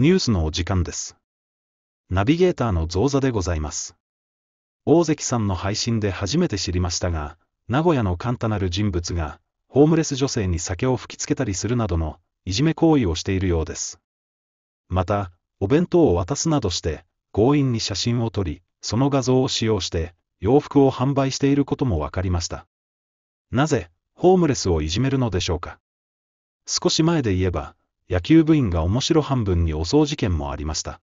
ニュースのお時間です。ナビゲーターの増座でございます。大関さんの配信で初めて知りましたが、名古屋の簡単なる人物が、ホームレス女性に酒を吹きつけたりするなどの、いじめ行為をしているようです。また、お弁当を渡すなどして、強引に写真を撮り、その画像を使用して、洋服を販売していることも分かりました。なぜ、ホームレスをいじめるのでしょうか。少し前で言えば、野球部員が面白半分に襲う事件もありました。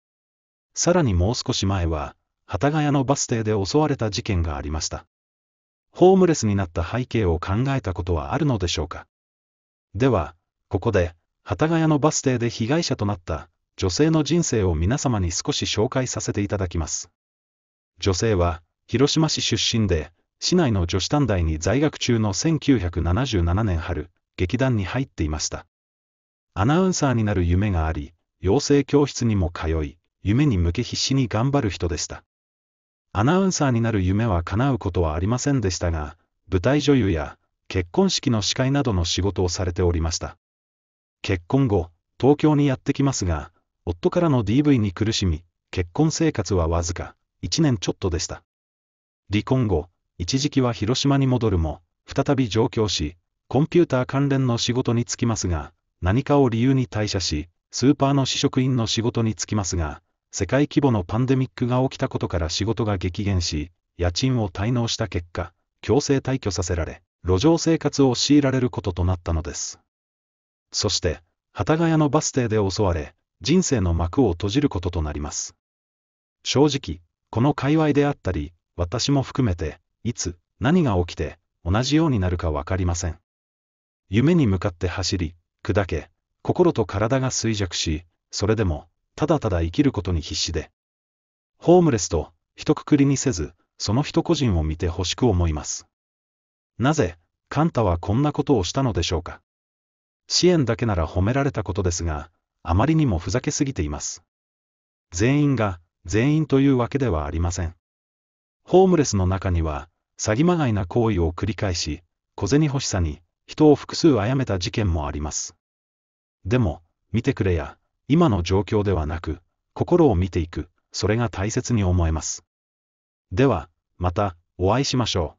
さらにもう少し前は、幡ヶ谷のバス停で襲われた事件がありました。ホームレスになった背景を考えたことはあるのでしょうかでは、ここで、幡ヶ谷のバス停で被害者となった女性の人生を皆様に少し紹介させていただきます。女性は、広島市出身で、市内の女子短大に在学中の1977年春、劇団に入っていました。アナウンサーになる夢があり、養成教室にも通い、夢に向け必死に頑張る人でした。アナウンサーになる夢は叶うことはありませんでしたが、舞台女優や結婚式の司会などの仕事をされておりました。結婚後、東京にやってきますが、夫からの DV に苦しみ、結婚生活はわずか1年ちょっとでした。離婚後、一時期は広島に戻るも、再び上京し、コンピューター関連の仕事に就きますが、何かを理由に退社し、スーパーの試食員の仕事に就きますが、世界規模のパンデミックが起きたことから仕事が激減し、家賃を滞納した結果、強制退去させられ、路上生活を強いられることとなったのです。そして、幡ヶ谷のバス停で襲われ、人生の幕を閉じることとなります。正直、この界隈であったり、私も含めて、いつ、何が起きて、同じようになるかわかりません。夢に向かって走り、砕け、心と体が衰弱し、それでも、ただただ生きることに必死で。ホームレスと、一括りにせず、その人個人を見てほしく思います。なぜ、カンタはこんなことをしたのでしょうか。支援だけなら褒められたことですが、あまりにもふざけすぎています。全員が、全員というわけではありません。ホームレスの中には、詐欺まがいな行為を繰り返し、小銭欲しさに、人を複数殺めた事件もあります。でも、見てくれや、今の状況ではなく、心を見ていく、それが大切に思えます。では、また、お会いしましょう。